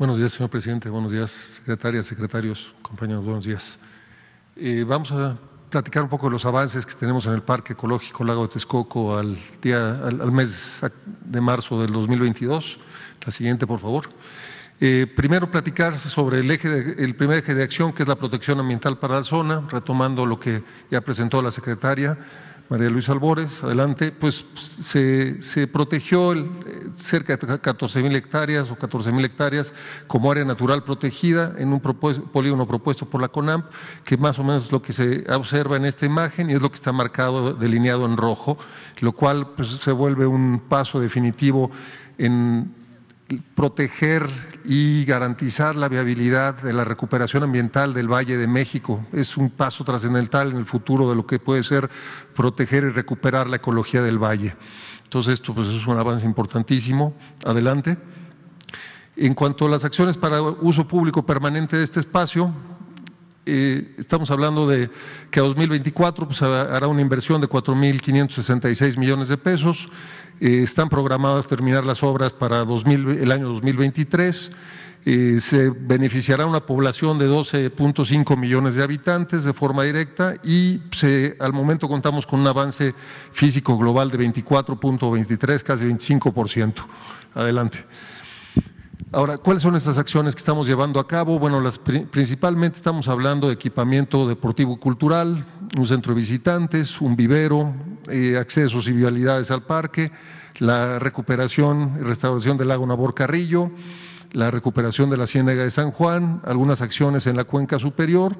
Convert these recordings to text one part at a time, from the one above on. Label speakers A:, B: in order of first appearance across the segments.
A: Buenos días, señor presidente. Buenos días, secretarias, secretarios, compañeros. Buenos días. Eh, vamos a platicar un poco de los avances que tenemos en el Parque Ecológico Lago de Texcoco al, día, al, mes de marzo del 2022. La siguiente, por favor. Eh, primero, platicar sobre el, eje el primer eje de acción, que es la protección ambiental para la zona, retomando lo que ya presentó la secretaria María Luisa Albores, adelante, pues, pues se, protegió eh, cerca de 14 mil hectáreas o 14 mil hectáreas como área natural protegida en un polígono propuesto por la CONAMP, que más o menos es lo que se observa en esta imagen y es lo que está marcado, delineado en rojo, lo cual pues, se vuelve un paso definitivo en proteger y garantizar la viabilidad de la recuperación ambiental del Valle de México. Es un paso trascendental en el futuro de lo que puede ser proteger y recuperar la ecología del valle. Entonces, esto pues, es un avance importantísimo. Adelante. En cuanto a las acciones para uso público permanente de este espacio, estamos hablando de que a 2024 se pues, hará una inversión de 4.566 millones de pesos. Eh, están programadas terminar las obras para el año 2023. Eh, se beneficiará una población de 12.5 millones de habitantes de forma directa y se, pues, eh, al momento contamos con un avance físico global de 24.23, casi 25%. Adelante. Ahora, ¿cuáles son estas acciones que estamos llevando a cabo? Bueno, las, principalmente estamos hablando de equipamiento deportivo y cultural, un centro de visitantes, un vivero, eh, accesos y vialidades al parque, la recuperación y restauración del lago Nabor Carrillo, la recuperación de la Ciénaga de San Juan, algunas acciones en la cuenca superior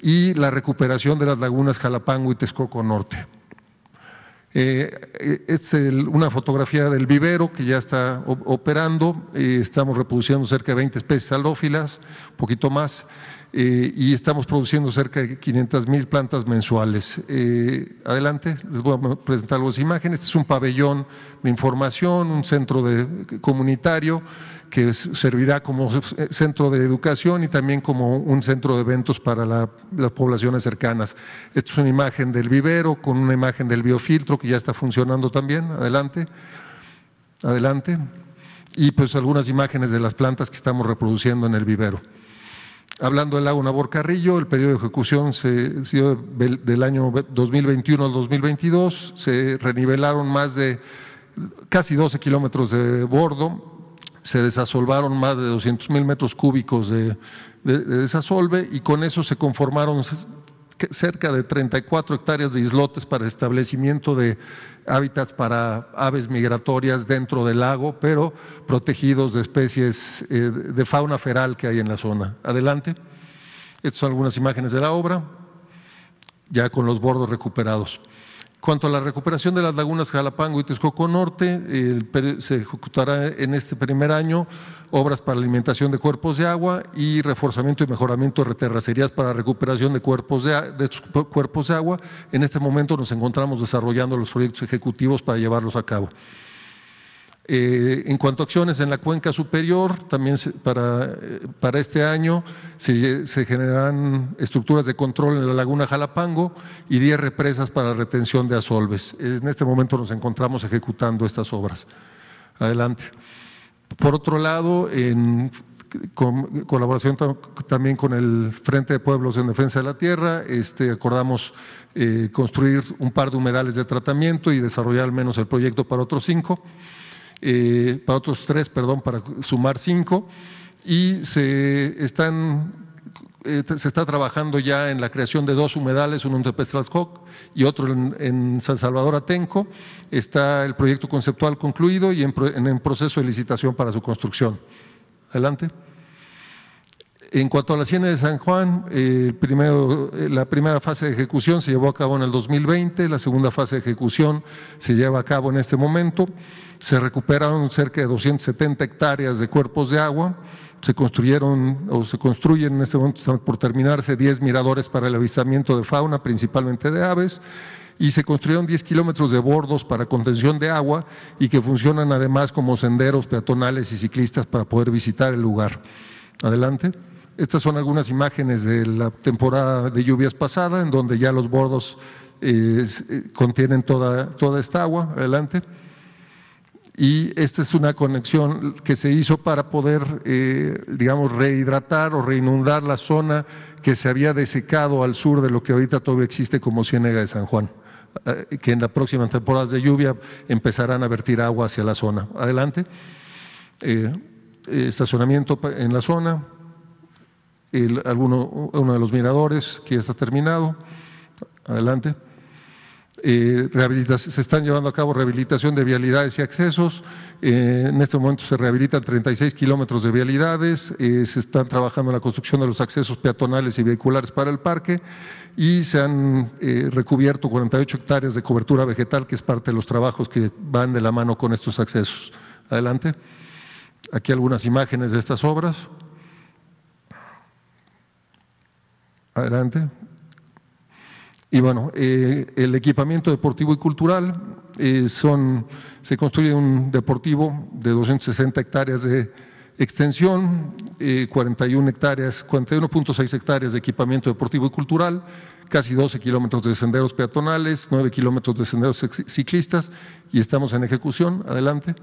A: y la recuperación de las lagunas Jalapango y Texcoco Norte. Eh, eh, es una fotografía del vivero que ya está operando. Eh, estamos reproduciendo cerca de 20 especies salófilas, un poquito más. Eh, y estamos produciendo cerca de 500 mil plantas mensuales. Eh, adelante, les voy a presentar algunas imágenes. Este es un pabellón de información, un centro eh, comunitario que servirá como centro de educación y también como un centro de eventos para las poblaciones cercanas. Esta es una imagen del vivero con una imagen del biofiltro que ya está funcionando también. Adelante, adelante. Y pues algunas imágenes de las plantas que estamos reproduciendo en el vivero. Hablando del lago Nabor Carrillo, el periodo de ejecución se, dio del año 2021 al 2022, se renivelaron más de casi 12 kilómetros de bordo, se desasolvaron más de 200 mil metros cúbicos de, de desasolve y con eso se conformaron cerca de 34 hectáreas de islotes para establecimiento de hábitats para aves migratorias dentro del lago, pero protegidos de especies eh, de fauna feral que hay en la zona. Adelante. Estas son algunas imágenes de la obra, ya con los bordos recuperados. Cuanto a la recuperación de las lagunas Jalapango y Texcoco Norte, se ejecutará en este primer año obras para alimentación de cuerpos de agua y reforzamiento y mejoramiento de terracerías para recuperación de cuerpos de cuerpos de agua. En este momento nos encontramos desarrollando los proyectos ejecutivos para llevarlos a cabo. Eh, en cuanto a acciones en la cuenca superior, también para, eh, para, este año se, se, generarán estructuras de control en la laguna Jalapango y 10 represas para retención de asolves. En este momento nos encontramos ejecutando estas obras. Adelante. Por otro lado, en con, colaboración también con el Frente de Pueblos en Defensa de la Tierra, este, acordamos eh, construir un par de humedales de tratamiento y desarrollar al menos el proyecto para otros cinco. Eh, para otros tres, perdón, para sumar cinco, y se están eh, se está trabajando ya en la creación de dos humedales, uno en Tepeztlalcoc y otro en, San Salvador Atenco. Está el proyecto conceptual concluido y en, en proceso de licitación para su construcción. Adelante. En cuanto a la Hacienda de San Juan, eh, eh, la primera fase de ejecución se llevó a cabo en el 2020, la segunda fase de ejecución se lleva a cabo en este momento. Se recuperaron cerca de 270 hectáreas de cuerpos de agua. Se construyeron o se construyen en este momento, por terminarse, 10 miradores para el avistamiento de fauna, principalmente de aves y se construyeron 10 kilómetros de bordos para contención de agua y que funcionan además como senderos peatonales y ciclistas para poder visitar el lugar. Adelante. Estas son algunas imágenes de la temporada de lluvias pasada, en donde ya los bordos eh, eh, contienen toda, toda esta agua. Adelante. Y esta es una conexión que se hizo para poder, eh, digamos, rehidratar o reinundar la zona que se había desecado al sur de lo que ahorita todavía existe como Ciénega de San Juan, que en las próximas temporadas de lluvia empezarán a vertir agua hacia la zona. Adelante. estacionamiento en la zona, alguno, uno de los miradores que ya está terminado. Adelante. Eh, se están llevando a cabo rehabilitación de vialidades y accesos. Eh, en este momento se rehabilitan 36 kilómetros de vialidades. Eh, se están trabajando en la construcción de los accesos peatonales y vehiculares para el parque y se han recubierto 48 hectáreas de cobertura vegetal, que es parte de los trabajos que van de la mano con estos accesos. Adelante. Aquí algunas imágenes de estas obras. Adelante. Y bueno, eh, el equipamiento deportivo y cultural eh, son, se construye un deportivo de 260 hectáreas de extensión, 41 eh, hectáreas, 41.6 hectáreas de equipamiento deportivo y cultural, casi 12 kilómetros de senderos peatonales, 9 kilómetros de senderos ciclistas y estamos en ejecución. Adelante.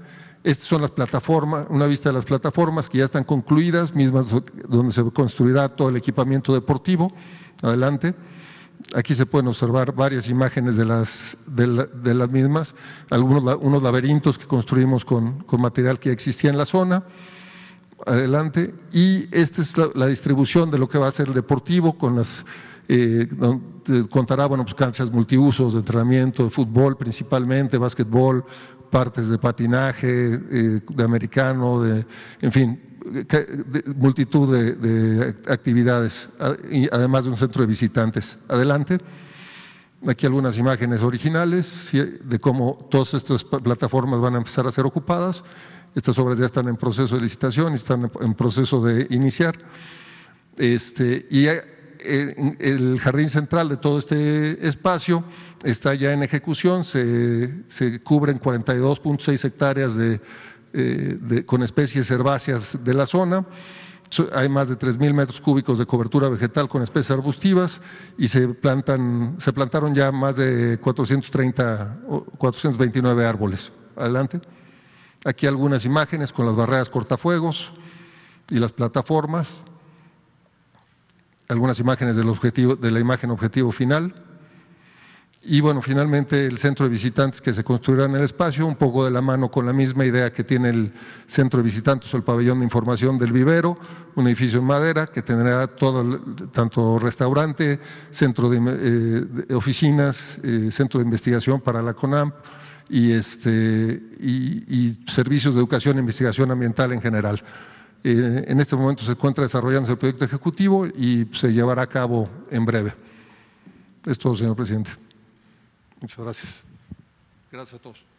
A: Estas son las plataformas, una vista de las plataformas que ya están concluidas, mismas donde se construirá todo el equipamiento deportivo. Adelante. Aquí se pueden observar varias imágenes de las, de, las mismas, algunos unos laberintos que construimos con, material que existía en la zona adelante. Y esta es la, la, distribución de lo que va a ser el deportivo con las eh, contará, bueno, pues, canchas multiusos de entrenamiento, de fútbol principalmente, básquetbol, partes de patinaje, eh, de americano, de, en fin, multitud de, de, actividades, además de un centro de visitantes. Adelante. Aquí algunas imágenes originales de cómo todas estas plataformas van a empezar a ser ocupadas. Estas obras ya están en proceso de licitación, están en proceso de iniciar. Este, y eh, el jardín central de todo este espacio está ya en ejecución, se, cubren 42.6 hectáreas eh, con especies herbáceas de la zona. Hay más de 3.000 metros cúbicos de cobertura vegetal con especies arbustivas y se, plantan, se plantaron ya más de 430, 429 árboles. Adelante. Aquí algunas imágenes con las barreras cortafuegos y las plataformas algunas imágenes del objetivo, de la imagen objetivo final. Y bueno, finalmente el centro de visitantes que se construirá en el espacio, un poco de la mano con la misma idea que tiene el centro de visitantes o el pabellón de información del vivero, un edificio en madera que tendrá todo, tanto restaurante, centro de, eh, oficinas, eh, centro de investigación para la CONAMP y, este, y servicios de educación e investigación ambiental en general. Eh, en este momento se encuentra desarrollándose el proyecto ejecutivo y se llevará a cabo en breve. Es todo, señor presidente. Muchas gracias. Gracias a todos.